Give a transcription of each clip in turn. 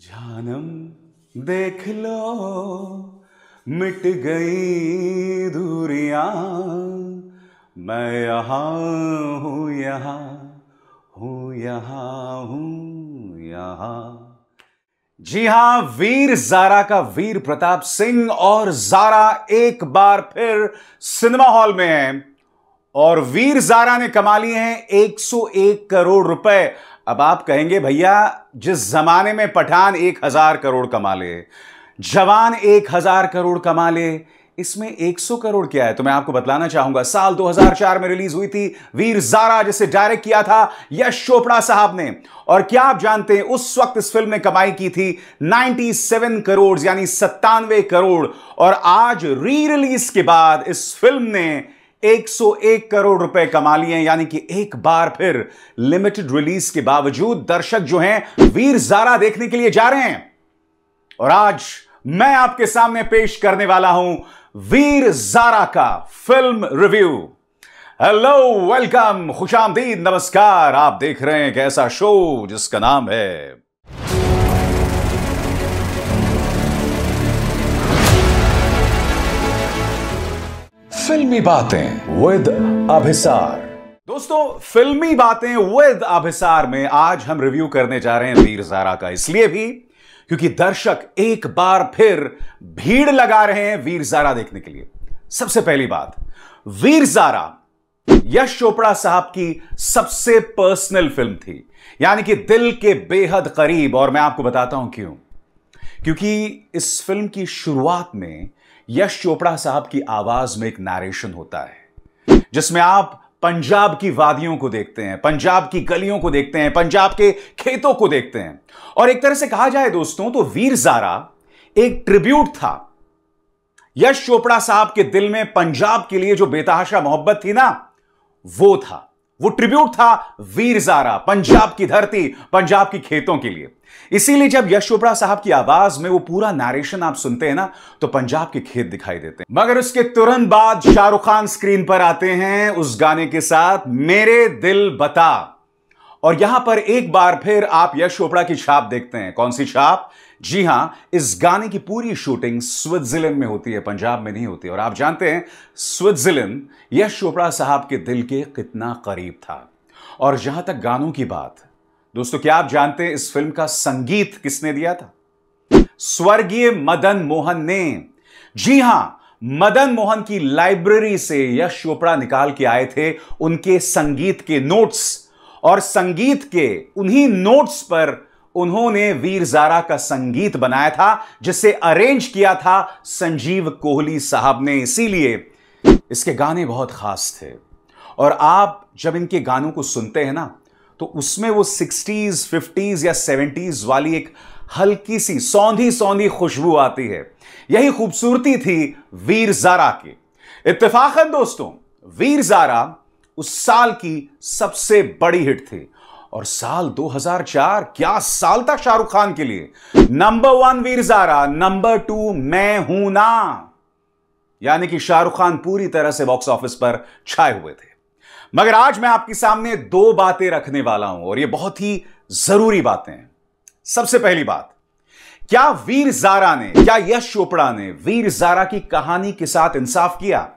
जानम देख लो मिट गई दूरिया मैं यहाँ हूँ यहाँ हूँ यहाँ हूँ यहाँ जी हां वीर जारा का वीर प्रताप सिंह और जारा एक बार फिर सिनेमा हॉल में है और वीर जारा ने कमा लिए हैं 101 करोड़ रुपए अब आप कहेंगे भैया जिस जमाने में पठान एक हजार करोड़ कमा ले जवान एक हजार करोड़ कमा ले इसमें 100 करोड़ क्या है तो मैं आपको बतलाना चाहूंगा साल 2004 में रिलीज हुई थी वीर जारा जिसे डायरेक्ट किया था यश चोपड़ा साहब ने और क्या आप जानते हैं उस वक्त इस फिल्म ने कमाई की थी 97 करोड़ यानी सत्तानवे करोड़ और आज री रिलीज के बाद इस फिल्म ने 101 करोड़ रुपए कमा लिए हैं यानी कि एक बार फिर लिमिटेड रिलीज के बावजूद दर्शक जो हैं वीर जारा देखने के लिए जा रहे हैं और आज मैं आपके सामने पेश करने वाला हूं वीर जारा का फिल्म रिव्यू हेलो वेलकम खुशामदीद नमस्कार आप देख रहे हैं एक ऐसा शो जिसका नाम है फिल्मी बातें विद अभिसार दोस्तों फिल्मी बातें विद अभिसार में आज हम रिव्यू करने जा रहे हैं वीर जारा का इसलिए भी क्योंकि दर्शक एक बार फिर भीड़ लगा रहे हैं वीर जारा देखने के लिए सबसे पहली बात वीर जारा यश चोपड़ा साहब की सबसे पर्सनल फिल्म थी यानी कि दिल के बेहद करीब और मैं आपको बताता हूं क्यों क्योंकि इस फिल्म की शुरुआत में यश चोपड़ा साहब की आवाज में एक नारेशन होता है जिसमें आप पंजाब की वादियों को देखते हैं पंजाब की गलियों को देखते हैं पंजाब के खेतों को देखते हैं और एक तरह से कहा जाए दोस्तों तो वीर जारा एक ट्रिब्यूट था यश चोपड़ा साहब के दिल में पंजाब के लिए जो बेतहाशा मोहब्बत थी ना वो था वो ट्रिब्यूट था वीर जारा पंजाब की धरती पंजाब की खेतों के लिए इसीलिए जब यश चोपड़ा साहब की आवाज में वो पूरा नरेशन आप सुनते हैं ना तो पंजाब के खेत दिखाई देते हैं मगर उसके तुरंत बाद शाहरुख खान स्क्रीन पर आते हैं उस गाने के साथ मेरे दिल बता और यहां पर एक बार फिर आप यश चोपड़ा की छाप देखते हैं कौन सी छाप जी हां इस गाने की पूरी शूटिंग स्विट्जरलैंड में होती है पंजाब में नहीं होती और आप जानते हैं स्विट्जरलैंड यश चोपड़ा साहब के दिल के कितना करीब था और जहां तक गानों की बात दोस्तों क्या आप जानते हैं इस फिल्म का संगीत किसने दिया था स्वर्गीय मदन मोहन ने जी हां मदन मोहन की लाइब्रेरी से यश चोपड़ा निकाल के आए थे उनके संगीत के नोट्स और संगीत के उन्हीं नोट्स पर उन्होंने वीर जारा का संगीत बनाया था जिसे अरेंज किया था संजीव कोहली साहब ने इसीलिए इसके गाने बहुत खास थे और आप जब इनके गानों को सुनते हैं ना तो उसमें वो सिक्सटीज फिफ्टीज या सेवेंटीज वाली एक हल्की सी सौंधी सौंधी खुशबू आती है यही खूबसूरती थी वीर जारा की इतफाकन दोस्तों वीर जारा उस साल की सबसे बड़ी हिट थी और साल 2004 क्या साल था शाहरुख खान के लिए number one Veer Zaara number two मैं हूं ना यानी कि शाहरुख खान पूरी तरह से बॉक्स ऑफिस पर छाए हुए थे मगर आज मैं आपके सामने दो बातें रखने वाला हूं और ये बहुत ही जरूरी बातें हैं सबसे पहली बात क्या वीर जारा ने क्या यश चोपड़ा ने वीर जारा की कहानी के साथ इंसाफ किया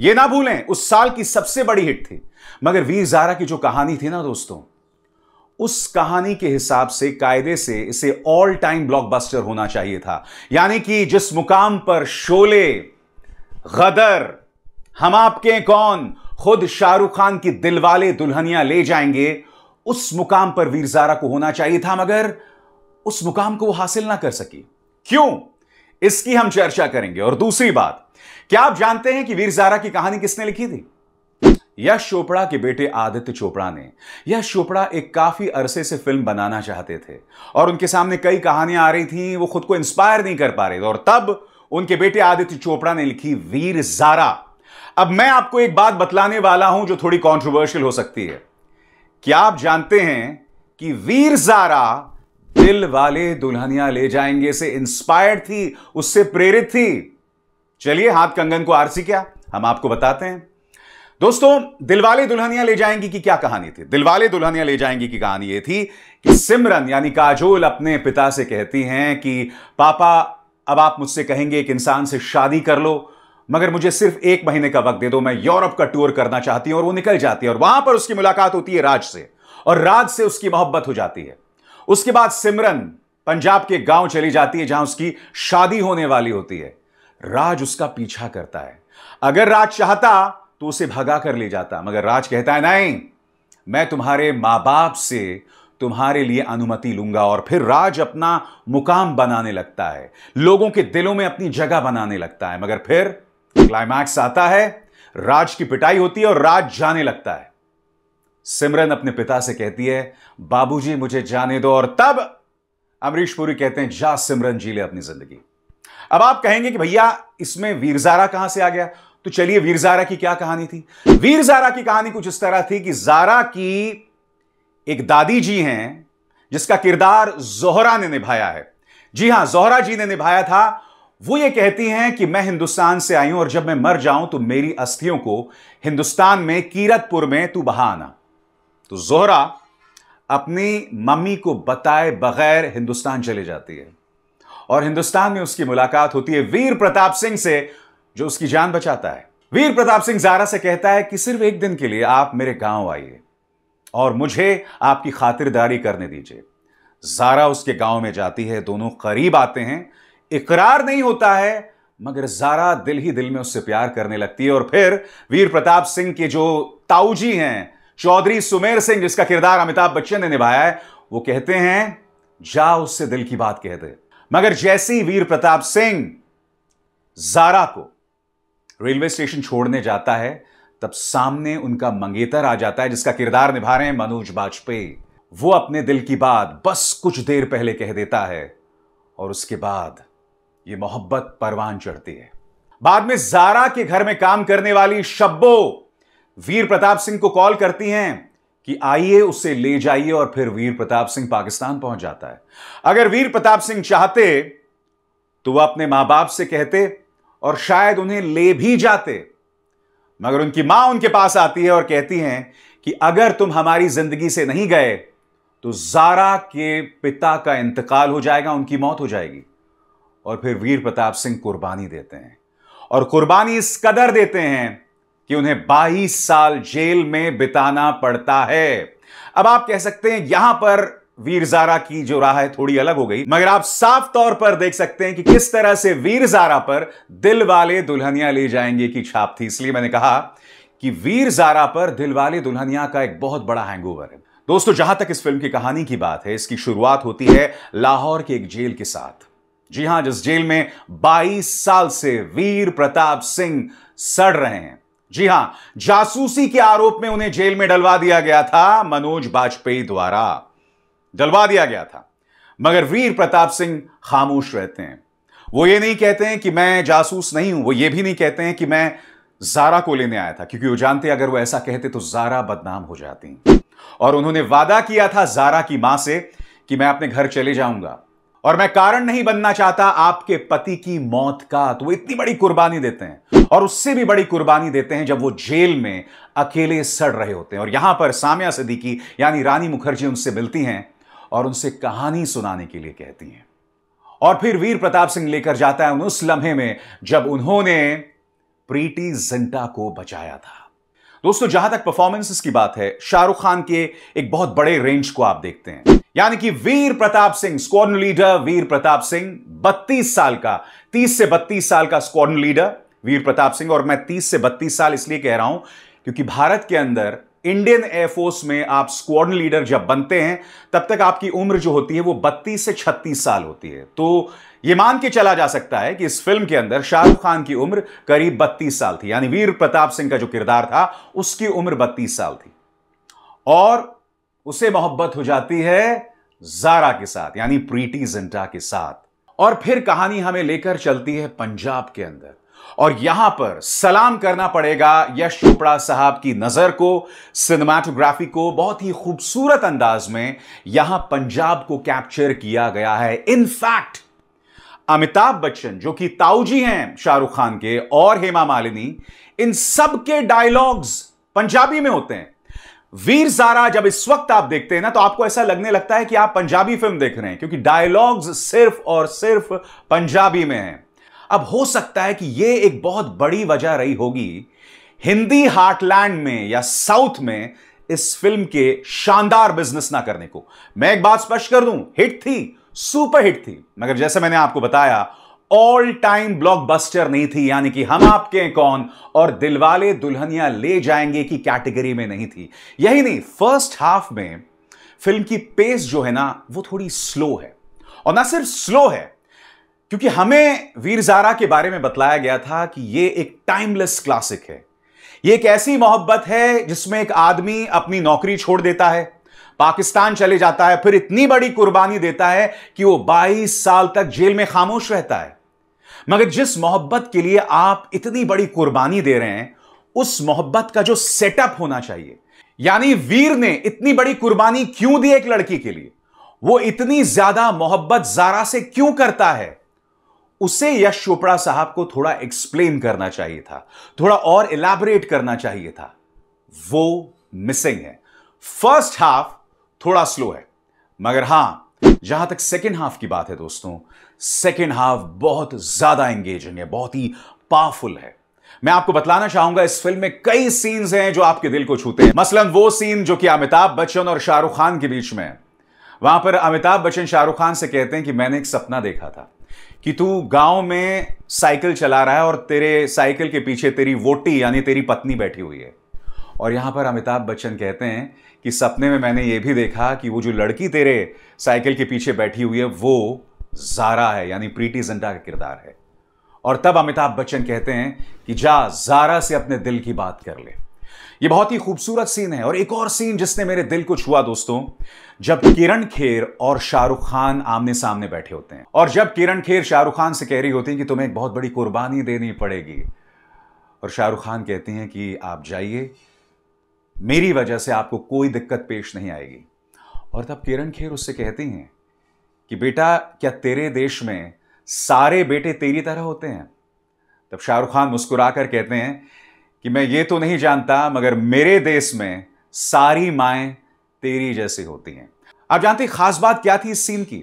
यह ना भूलें उस साल की सबसे बड़ी हिट थी मगर वीर जारा की जो कहानी थी ना दोस्तों उस कहानी के हिसाब से कायदे से इसे ऑल टाइम ब्लॉकबस्टर होना चाहिए था यानी कि जिस मुकाम पर शोले गदर हम आपके कौन खुद शाहरुख खान की दिलवाले दुल्हनिया ले जाएंगे उस मुकाम पर वीरजारा को होना चाहिए था मगर उस मुकाम को वो हासिल ना कर सकी क्यों इसकी हम चर्चा करेंगे और दूसरी बात क्या आप जानते हैं कि वीरजारा की कहानी किसने लिखी थी यश चोपड़ा के बेटे आदित्य चोपड़ा ने यश चोपड़ा एक काफ़ी अरसे से फिल्म बनाना चाहते थे और उनके सामने कई कहानियां आ रही थी वो खुद को इंस्पायर नहीं कर पा रहे थे और तब उनके बेटे आदित्य चोपड़ा ने लिखी वीर जारा अब मैं आपको एक बात बतलाने वाला हूं जो थोड़ी कॉन्ट्रोवर्शियल हो सकती है क्या आप जानते हैं कि वीर जारा दिल वाले दुल्हनिया ले जाएंगे से इंस्पायर्ड थी उससे प्रेरित थी चलिए हाथ कंगन को आरसी क्या हम आपको बताते हैं दोस्तों दिलवाले दुल्हनिया ले जाएंगी की क्या कहानी थी दिलवाले दुल्हनिया ले जाएंगी की कहानी ये थी कि सिमरन यानी काजोल अपने पिता से कहती हैं कि पापा अब आप मुझसे कहेंगे एक इंसान से शादी कर लो मगर मुझे सिर्फ एक महीने का वक्त दे दो मैं यूरोप का टूर करना चाहती हूं और वो निकल जाती है और वहां पर उसकी मुलाकात होती है राज से और राज से उसकी मोहब्बत हो जाती है उसके बाद सिमरन पंजाब के गांव चली जाती है जहां उसकी शादी होने वाली होती है राज उसका पीछा करता है अगर राज चाहता तो उसे भगा कर ले जाता मगर राज कहता है नहीं मैं तुम्हारे माँ बाप से तुम्हारे लिए अनुमति लूंगा और फिर राज अपना मुकाम बनाने लगता है लोगों के दिलों में अपनी जगह बनाने लगता है मगर फिर क्लाइमैक्स आता है राज की पिटाई होती है और राज जाने लगता है सिमरन अपने पिता से कहती है बाबूजी मुझे जाने दो और तब अमरीश पुरी कहते हैं जा सिमरन जी ले अपनी जिंदगी अब आप कहेंगे कि भैया इसमें वीरजारा कहां से आ गया तो चलिए वीर जारा की क्या कहानी थी वीर जारा की कहानी कुछ इस तरह थी कि जारा की एक दादी जी हैं जिसका किरदार जोहरा ने निभाया है जी हां जोहरा जी ने निभाया था वो ये कहती हैं कि मैं हिंदुस्तान से आई हूं और जब मैं मर जाऊं तो मेरी अस्थियों को हिंदुस्तान में कीरतपुर में तू बहा आना तो जोहरा अपनी मम्मी को बताए बगैर हिंदुस्तान चले जाती है और हिंदुस्तान में उसकी मुलाकात होती है वीर प्रताप सिंह से जो उसकी जान बचाता है वीर प्रताप सिंह जारा से कहता है कि सिर्फ एक दिन के लिए आप मेरे गांव आइए और मुझे आपकी खातिरदारी करने दीजिए जारा उसके गांव में जाती है दोनों करीब आते हैं इकरार नहीं होता है मगर जारा दिल ही दिल में उससे प्यार करने लगती है और फिर वीर प्रताप सिंह के जो ताऊजी हैं चौधरी सुमेर सिंह जिसका किरदार अमिताभ बच्चन ने निभाया है वो कहते हैं जा उससे दिल की बात कह दे मगर जैसे ही वीर प्रताप सिंह जारा को रेलवे स्टेशन छोड़ने जाता है तब सामने उनका मंगेतर आ जाता है जिसका किरदार निभा रहे हैं मनोज बाजपेयी वो अपने दिल की बात बस कुछ देर पहले कह देता है और उसके बाद ये मोहब्बत परवान चढ़ती है बाद में जारा के घर में काम करने वाली शब्बो वीर प्रताप सिंह को कॉल करती हैं कि आइए उसे ले जाइए और फिर वीर प्रताप सिंह पाकिस्तान पहुंच जाता है अगर वीर प्रताप सिंह चाहते तो वह अपने मां बाप से कहते और शायद उन्हें ले भी जाते मगर उनकी मां उनके पास आती है और कहती हैं कि अगर तुम हमारी जिंदगी से नहीं गए तो जारा के पिता का इंतकाल हो जाएगा उनकी मौत हो जाएगी और फिर वीर प्रताप सिंह कुर्बानी देते हैं और कुर्बानी इस कदर देते हैं कि उन्हें 22 साल जेल में बिताना पड़ता है अब आप कह सकते हैं यहां पर वीर जारा की जो राह है थोड़ी अलग हो गई मगर आप साफ तौर पर देख सकते हैं कि किस तरह से वीर जारा पर दिल वाले दुल्हनिया ले जाएंगे की छाप थी इसलिए मैंने कहा कि वीर जारा पर दिल वाले दुल्हनिया का एक बहुत बड़ा हैंगओवर है दोस्तों जहां तक इस फिल्म की कहानी की बात है इसकी शुरुआत होती है लाहौर के एक जेल के साथ जी हां जिस जेल में 22 साल से वीर प्रताप सिंह सड़ रहे हैं जी हां जासूसी के आरोप में उन्हें जेल में डलवा दिया गया था मनोज बाजपेयी द्वारा जलवा दिया गया था मगर वीर प्रताप सिंह खामोश रहते हैं वो ये नहीं कहते हैं कि मैं जासूस नहीं हूं वो ये भी नहीं कहते हैं कि मैं जारा को लेने आया था क्योंकि वो जानते अगर वो ऐसा कहते तो जारा बदनाम हो जाती और उन्होंने वादा किया था जारा की मां से कि मैं अपने घर चले जाऊंगा और मैं कारण नहीं बनना चाहता आपके पति की मौत का तो वो इतनी बड़ी कुर्बानी देते हैं और उससे भी बड़ी कुर्बानी देते हैं जब वो जेल में अकेले सड़ रहे होते हैं और यहां पर सामिया सिद्दीकी यानी रानी मुखर्जी उनसे मिलती हैं और उनसे कहानी सुनाने के लिए कहती हैं और फिर वीर प्रताप सिंह लेकर जाता है उस लम्हे में जब उन्होंने प्रीति जिंटा को बचाया था दोस्तों जहां तक परफॉर्मेंसेस की बात है शाहरुख खान के एक बहुत बड़े रेंज को आप देखते हैं यानी कि वीर प्रताप सिंह स्क्वाडन लीडर वीर प्रताप सिंह 32 साल का 30 से 32 साल का स्क्वाडन लीडर वीर प्रताप सिंह और मैं 30 से 32 साल इसलिए कह रहा हूं क्योंकि भारत के अंदर इंडियन एयरफोर्स में आप स्क्वाड लीडर जब बनते हैं तब तक आपकी उम्र जो होती है वो 32 से 36 साल होती है तो ये मान के चला जा सकता है कि इस फिल्म के अंदर शाहरुख खान की उम्र करीब 32 साल थी यानी वीर प्रताप सिंह का जो किरदार था उसकी उम्र 32 साल थी और उसे मोहब्बत हो जाती है जारा के साथ यानी प्रीटी जिंटा के साथ और फिर कहानी हमें लेकर चलती है पंजाब के अंदर और यहां पर सलाम करना पड़ेगा यश चोपड़ा साहब की नजर को सिनेमाटोग्राफी को बहुत ही खूबसूरत अंदाज में यहां पंजाब को कैप्चर किया गया है इनफैक्ट अमिताभ बच्चन जो कि ताऊजी हैं शाहरुख खान के और हेमा मालिनी इन सब के डायलॉग्स पंजाबी में होते हैं वीर जारा जब इस वक्त आप देखते हैं ना तो आपको ऐसा लगने लगता है कि आप पंजाबी फिल्म देख रहे हैं क्योंकि डायलॉग्स सिर्फ और सिर्फ पंजाबी में हैं अब हो सकता है कि ये एक बहुत बड़ी वजह रही होगी हिंदी हार्टलैंड में या साउथ में इस फिल्म के शानदार बिजनेस ना करने को मैं एक बात स्पष्ट कर दूं हिट थी सुपर हिट थी मगर जैसे मैंने आपको बताया ऑल टाइम ब्लॉकबस्टर नहीं थी यानी कि हम आपके कौन और दिलवाले दुल्हनिया ले जाएंगे की कैटेगरी में नहीं थी यही नहीं फर्स्ट हाफ में फिल्म की पेस जो है ना वो थोड़ी स्लो है और ना सिर्फ स्लो है क्योंकि हमें वीर जारा के बारे में बतलाया गया था कि यह एक टाइमलेस क्लासिक है यह एक ऐसी मोहब्बत है जिसमें एक आदमी अपनी नौकरी छोड़ देता है पाकिस्तान चले जाता है फिर इतनी बड़ी कुर्बानी देता है कि वो 22 साल तक जेल में खामोश रहता है मगर जिस मोहब्बत के लिए आप इतनी बड़ी कुर्बानी दे रहे हैं उस मोहब्बत का जो सेटअप होना चाहिए यानी वीर ने इतनी बड़ी कुर्बानी क्यों दी एक लड़की के लिए वो इतनी ज्यादा मोहब्बत जारा से क्यों करता है उसे यश चोपड़ा साहब को थोड़ा एक्सप्लेन करना चाहिए था थोड़ा और इलाबरेट करना चाहिए था वो मिसिंग है फर्स्ट हाफ थोड़ा स्लो है मगर हां जहां तक सेकेंड हाफ की बात है दोस्तों सेकेंड हाफ बहुत ज्यादा एंगेजिंग है बहुत ही पावरफुल है मैं आपको बतलाना चाहूंगा इस फिल्म में कई सीन्स हैं जो आपके दिल को छूते हैं मसलन वो सीन जो कि अमिताभ बच्चन और शाहरुख खान के बीच में है वहां पर अमिताभ बच्चन शाहरुख खान से कहते हैं कि मैंने एक सपना देखा था कि तू गांव में साइकिल चला रहा है और तेरे साइकिल के पीछे तेरी वोटी यानी तेरी पत्नी बैठी हुई है और यहां पर अमिताभ बच्चन कहते हैं कि सपने में मैंने ये भी देखा कि वो जो लड़की तेरे साइकिल के पीछे बैठी हुई है वो जारा है यानी प्रीति जंटा का किरदार है और तब अमिताभ बच्चन कहते हैं कि जा जारा से अपने दिल की बात कर ले ये बहुत ही खूबसूरत सीन है और एक और सीन जिसने मेरे दिल को छुआ दोस्तों जब किरण खेर और शाहरुख खान आमने सामने बैठे होते हैं और जब किरण खेर शाहरुख खान से कह रही होती है कि तुम्हें एक बहुत बड़ी कुर्बानी देनी पड़ेगी और शाहरुख खान कहती हैं कि आप जाइए मेरी वजह से आपको कोई दिक्कत पेश नहीं आएगी और तब किरण खेर उससे कहती हैं कि बेटा क्या तेरे देश में सारे बेटे तेरी तरह होते हैं तब शाहरुख खान मुस्कुरा कर कहते हैं कि मैं ये तो नहीं जानता मगर मेरे देश में सारी माएँ तेरी जैसी होती हैं आप जानते हैं खास बात क्या थी इस सीन की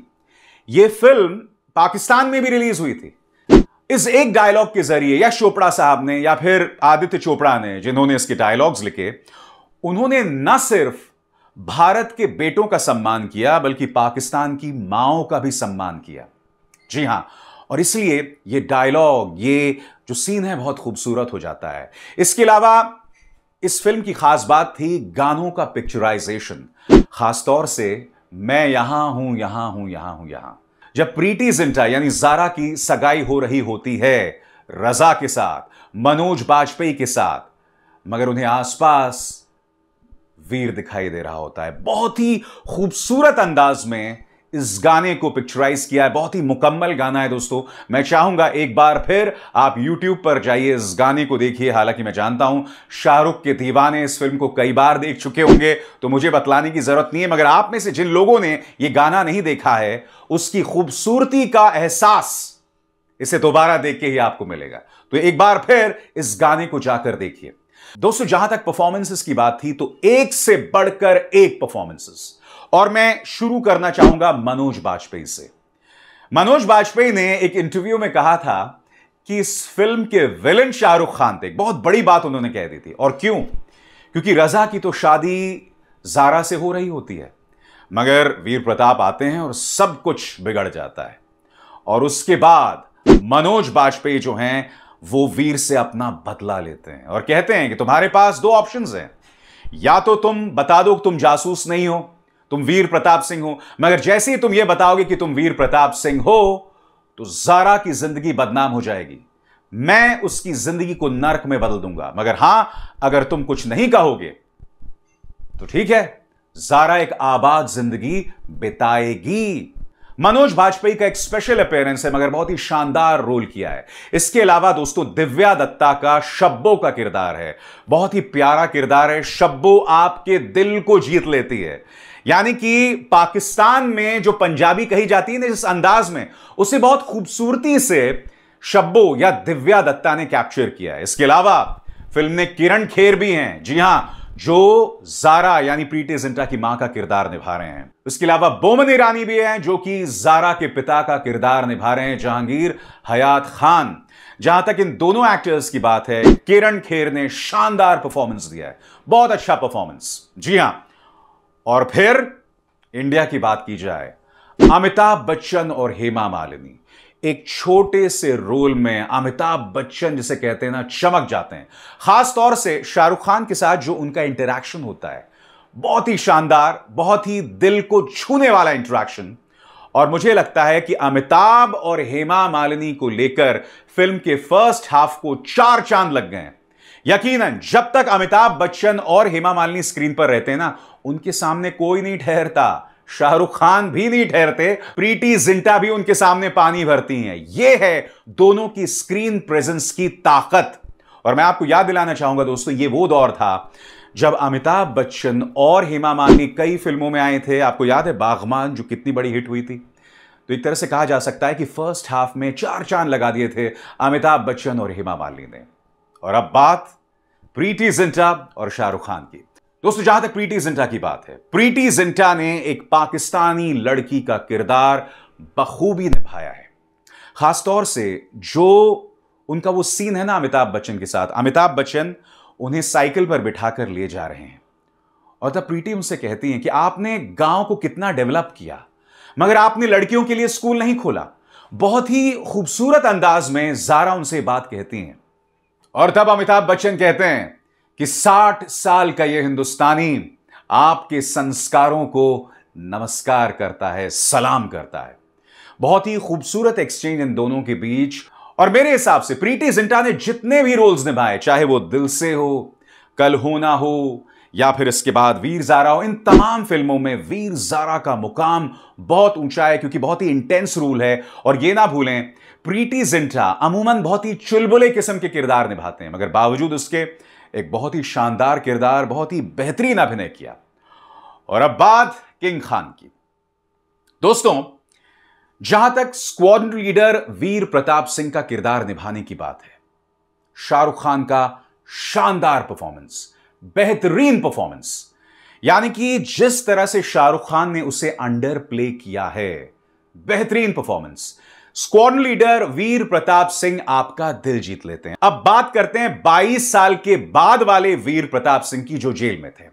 यह फिल्म पाकिस्तान में भी रिलीज हुई थी इस एक डायलॉग के जरिए या चोपड़ा साहब ने या फिर आदित्य चोपड़ा ने जिन्होंने इसके डायलॉग्स लिखे उन्होंने न सिर्फ भारत के बेटों का सम्मान किया बल्कि पाकिस्तान की माओ का भी सम्मान किया जी हां और इसलिए ये डायलॉग ये जो सीन है बहुत खूबसूरत हो जाता है इसके अलावा इस फिल्म की खास बात थी गानों का पिक्चराइजेशन खासतौर से मैं यहां हूं यहां हूं यहां हूं यहां जब प्रीति जिंटा यानी जारा की सगाई हो रही होती है रजा के साथ मनोज बाजपेयी के साथ मगर उन्हें आसपास वीर दिखाई दे रहा होता है बहुत ही खूबसूरत अंदाज में इस गाने को पिक्चराइज किया है बहुत ही मुकम्मल गाना है दोस्तों मैं चाहूंगा एक बार फिर आप YouTube पर जाइए इस गाने को देखिए हालांकि मैं जानता हूं शाहरुख के दीवाने इस फिल्म को कई बार देख चुके होंगे तो मुझे बतलाने की जरूरत नहीं है मगर आप में से जिन लोगों ने यह गाना नहीं देखा है उसकी खूबसूरती का एहसास इसे दोबारा देख के ही आपको मिलेगा तो एक बार फिर इस गाने को जाकर देखिए दोस्तों जहां तक परफॉर्मेंसेस की बात थी तो एक से बढ़कर एक परफॉर्मेंसेस और मैं शुरू करना चाहूंगा मनोज बाजपेयी से मनोज बाजपेयी ने एक इंटरव्यू में कहा था कि इस फिल्म के विलन शाहरुख खान थे बहुत बड़ी बात उन्होंने कह दी थी और क्यों क्योंकि रजा की तो शादी जारा से हो रही होती है मगर वीर प्रताप आते हैं और सब कुछ बिगड़ जाता है और उसके बाद मनोज बाजपेयी जो हैं वो वीर से अपना बदला लेते हैं और कहते हैं कि तुम्हारे पास दो ऑप्शंस हैं या तो तुम बता दो तुम जासूस नहीं हो तुम वीर प्रताप सिंह हो मगर जैसे ही तुम यह बताओगे कि तुम वीर प्रताप सिंह हो तो जारा की जिंदगी बदनाम हो जाएगी मैं उसकी जिंदगी को नरक में बदल दूंगा मगर हां अगर तुम कुछ नहीं कहोगे तो ठीक है जारा एक आबाद जिंदगी बिताएगी मनोज वाजपेयी का एक स्पेशल अपेयरेंस है मगर बहुत ही शानदार रोल किया है इसके अलावा दोस्तों दिव्या दत्ता का शब्बो का किरदार है बहुत ही प्यारा किरदार है शब्बो आपके दिल को जीत लेती है यानी कि पाकिस्तान में जो पंजाबी कही जाती है ना जिस अंदाज में उसे बहुत खूबसूरती से शब्बो या दिव्या दत्ता ने कैप्चर किया है इसके अलावा फिल्म में किरण खेर भी हैं जी हां जो जारा यानी प्रीति जिंटा की मां का किरदार निभा रहे हैं इसके अलावा बोमन ईरानी भी हैं जो कि जारा के पिता का किरदार निभा रहे हैं जहांगीर हयात खान जहां तक इन दोनों एक्टर्स की बात है किरण खेर ने शानदार परफॉर्मेंस दिया है बहुत अच्छा परफॉर्मेंस जी हां और फिर इंडिया की बात की जाए अमिताभ बच्चन और हेमा मालिनी एक छोटे से रोल में अमिताभ बच्चन जिसे कहते हैं ना चमक जाते हैं खास तौर से शाहरुख खान के साथ जो उनका इंटरेक्शन होता है बहुत ही शानदार बहुत ही दिल को छूने वाला इंटरेक्शन और मुझे लगता है कि अमिताभ और हेमा मालिनी को लेकर फिल्म के फर्स्ट हाफ को चार चांद लग गए यकीनन जब तक अमिताभ बच्चन और हेमा मालिनी स्क्रीन पर रहते हैं ना उनके सामने कोई नहीं ठहरता शाहरुख खान भी नहीं ठहरते प्रीति जिंटा भी उनके सामने पानी भरती हैं यह है दोनों की स्क्रीन प्रेजेंस की ताकत और मैं आपको याद दिलाना चाहूंगा दोस्तों ये वो दौर था जब अमिताभ बच्चन और हेमा मालिनी कई फिल्मों में आए थे आपको याद है बागमान जो कितनी बड़ी हिट हुई थी तो एक तरह से कहा जा सकता है कि फर्स्ट हाफ में चार चांद लगा दिए थे अमिताभ बच्चन और हेमा मालिनी ने और अब बात प्रीति जिंटा और शाहरुख खान की दोस्तों जहां तक प्रीति जिंटा की बात है प्रीति जिंटा ने एक पाकिस्तानी लड़की का किरदार बखूबी निभाया है खासतौर से जो उनका वो सीन है ना अमिताभ बच्चन के साथ अमिताभ बच्चन उन्हें साइकिल पर बिठाकर ले जा रहे हैं और तब प्रीति उनसे कहती हैं कि आपने गांव को कितना डेवलप किया मगर आपने लड़कियों के लिए स्कूल नहीं खोला बहुत ही खूबसूरत अंदाज में जारा उनसे बात कहती हैं और तब अमिताभ बच्चन कहते हैं कि 60 साल का यह हिंदुस्तानी आपके संस्कारों को नमस्कार करता है सलाम करता है बहुत ही खूबसूरत एक्सचेंज इन दोनों के बीच और मेरे हिसाब से प्रीति जिंटा ने जितने भी रोल्स निभाए चाहे वो दिल से हो कल होना हो या फिर इसके बाद वीर जारा और इन तमाम फिल्मों में वीर जारा का मुकाम बहुत ऊंचा है क्योंकि बहुत ही इंटेंस रूल है और ये ना भूलें प्रीति जिंटा अमूमन बहुत ही चुलबुले किस्म के किरदार निभाते हैं मगर बावजूद उसके एक बहुत ही शानदार किरदार बहुत ही बेहतरीन अभिनय किया और अब बात किंग खान की दोस्तों जहां तक स्क्वाड लीडर वीर प्रताप सिंह का किरदार निभाने की बात है शाहरुख खान का शानदार परफॉर्मेंस बेहतरीन परफॉर्मेंस यानी कि जिस तरह से शाहरुख खान ने उसे अंडर प्ले किया है बेहतरीन performance squad leader Veer Pratap Singh आपका दिल जीत लेते हैं अब बात करते हैं 22 साल के बाद वाले वीर प्रताप सिंह की जो जेल में थे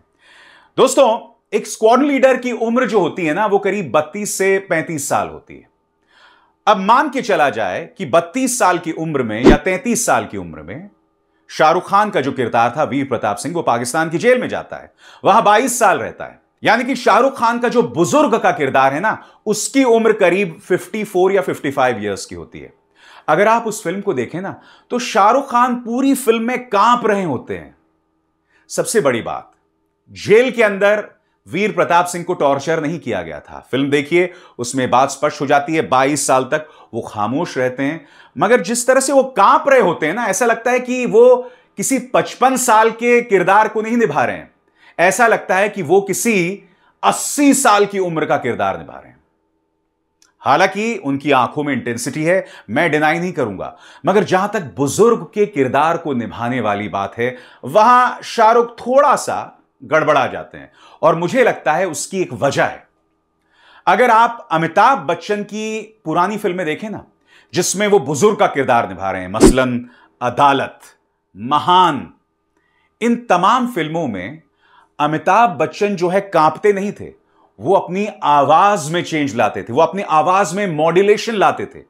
दोस्तों एक स्क्वाड लीडर की उम्र जो होती है ना वो करीब 32 से 35 साल होती है अब मान के चला जाए कि 32 साल की उम्र में या 33 साल की उम्र में शाहरुख खान का जो किरदार था वीर प्रताप सिंह वो पाकिस्तान की जेल में जाता है वहां बाईस साल रहता है यानी कि शाहरुख खान का जो बुजुर्ग का किरदार है ना उसकी उम्र करीब 54 या 55 फाइव ईयर्स की होती है अगर आप उस फिल्म को देखें ना तो शाहरुख खान पूरी फिल्म में कांप रहे होते हैं सबसे बड़ी बात जेल के अंदर वीर प्रताप सिंह को टॉर्चर नहीं किया गया था फिल्म देखिए उसमें बात स्पष्ट हो जाती है 22 साल तक वो खामोश रहते हैं मगर जिस तरह से वो कांप रहे होते हैं ना ऐसा लगता है कि वो किसी 55 साल के किरदार को नहीं निभा रहे हैं ऐसा लगता है कि वो किसी 80 साल की उम्र का किरदार निभा रहे हैं हालांकि उनकी आंखों में इंटेंसिटी है मैं डिनाई नहीं करूंगा मगर जहां तक बुजुर्ग के किरदार को निभाने वाली बात है वहां शाहरुख थोड़ा सा गड़बड़ा जाते हैं और मुझे लगता है उसकी एक वजह है अगर आप अमिताभ बच्चन की पुरानी फिल्में देखें ना जिसमें वो बुजुर्ग का किरदार निभा रहे हैं मसलन अदालत महान इन तमाम फिल्मों में अमिताभ बच्चन जो है कांपते नहीं थे वो अपनी आवाज में चेंज लाते थे वो अपनी आवाज में मॉड्यूलेशन लाते थे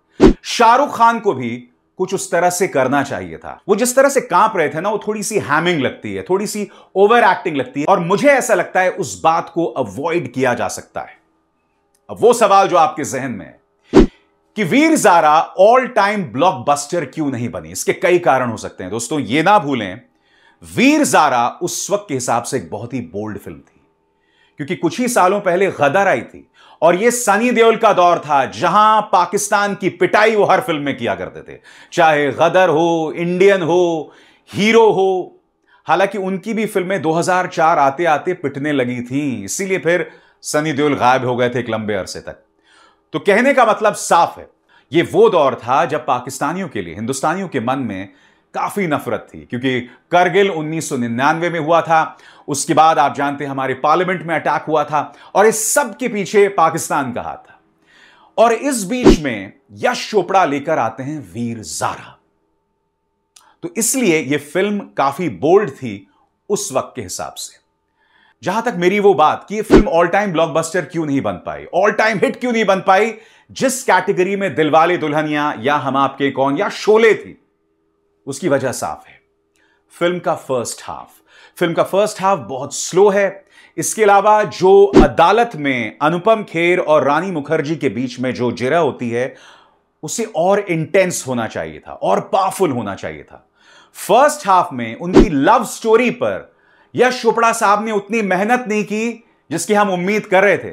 शाहरुख खान को भी कुछ उस तरह से करना चाहिए था वो जिस तरह से कांप रहे थे ना वो थोड़ी सी हैमिंग लगती है थोड़ी सी ओवर एक्टिंग लगती है और मुझे ऐसा लगता है उस बात को अवॉइड किया जा सकता है अब वो सवाल जो आपके जहन में है कि Veer Zaara all time blockbuster क्यों नहीं बनी इसके कई कारण हो सकते हैं दोस्तों ये ना भूलें वीर जारा उस वक्त के हिसाब से एक बहुत ही बोल्ड फिल्म थी क्योंकि कुछ ही सालों पहले गदर आई थी और यह सनी देओल का दौर था जहां पाकिस्तान की पिटाई वो हर फिल्म में किया करते थे चाहे गदर हो इंडियन हो हीरो हो हालांकि उनकी भी फिल्में 2004 आते आते पिटने लगी थी इसीलिए फिर सनी देओल गायब हो गए थे एक लंबे अरसे तक तो कहने का मतलब साफ है ये वो दौर था जब पाकिस्तानियों के लिए हिंदुस्तानियों के मन में काफी नफरत थी क्योंकि करगिल 1999 में हुआ था उसके बाद आप जानते हैं हमारे पार्लियामेंट में अटैक हुआ था और इस सब के पीछे पाकिस्तान का हाथ था और इस बीच में यश चोपड़ा लेकर आते हैं वीर जारा तो इसलिए यह फिल्म काफी बोल्ड थी उस वक्त के हिसाब से जहां तक मेरी वो बात कि ये फिल्म ऑल टाइम ब्लॉकबस्टर क्यों नहीं बन पाई ऑल टाइम हिट क्यों नहीं बन पाई जिस कैटेगरी में दिलवाले दुल्हनिया या हम आपके कौन या शोले थी उसकी वजह साफ है फिल्म का फर्स्ट हाफ फिल्म का फर्स्ट हाफ बहुत स्लो है इसके अलावा जो अदालत में अनुपम खेर और रानी मुखर्जी के बीच में जो जिरा होती है उसे और इंटेंस होना चाहिए था और पावरफुल होना चाहिए था फर्स्ट हाफ में उनकी लव स्टोरी पर यश चोपड़ा साहब ने उतनी मेहनत नहीं की जिसकी हम उम्मीद कर रहे थे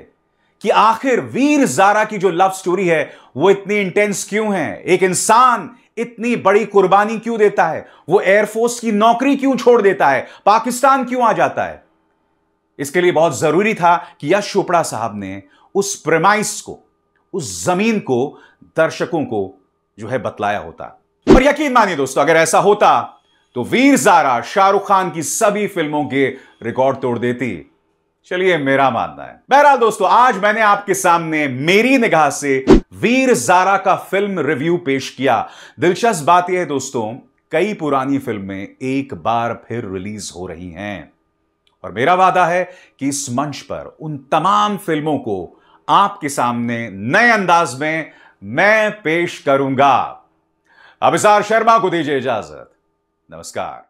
कि आखिर वीर जारा की जो लव स्टोरी है वो इतनी इंटेंस क्यों है एक इंसान इतनी बड़ी कुर्बानी क्यों देता है वो एयरफोर्स की नौकरी क्यों छोड़ देता है पाकिस्तान क्यों आ जाता है इसके लिए बहुत जरूरी था कि यश चोपड़ा साहब ने उस प्रेमाइस को उस जमीन को दर्शकों को जो है बतलाया होता और यकीन मानिए दोस्तों अगर ऐसा होता तो वीर जारा शाहरुख खान की सभी फिल्मों के रिकॉर्ड तोड़ देती चलिए मेरा मानना है बहरहाल दोस्तों आज मैंने आपके सामने मेरी निगाह से वीर जारा का फिल्म रिव्यू पेश किया दिलचस्प बात यह है दोस्तों कई पुरानी फिल्में एक बार फिर रिलीज हो रही हैं और मेरा वादा है कि इस मंच पर उन तमाम फिल्मों को आपके सामने नए अंदाज में मैं पेश करूंगा अभिसार शर्मा को दीजिए इजाजत नमस्कार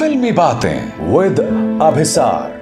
फिल्मी बातें विद अभिसार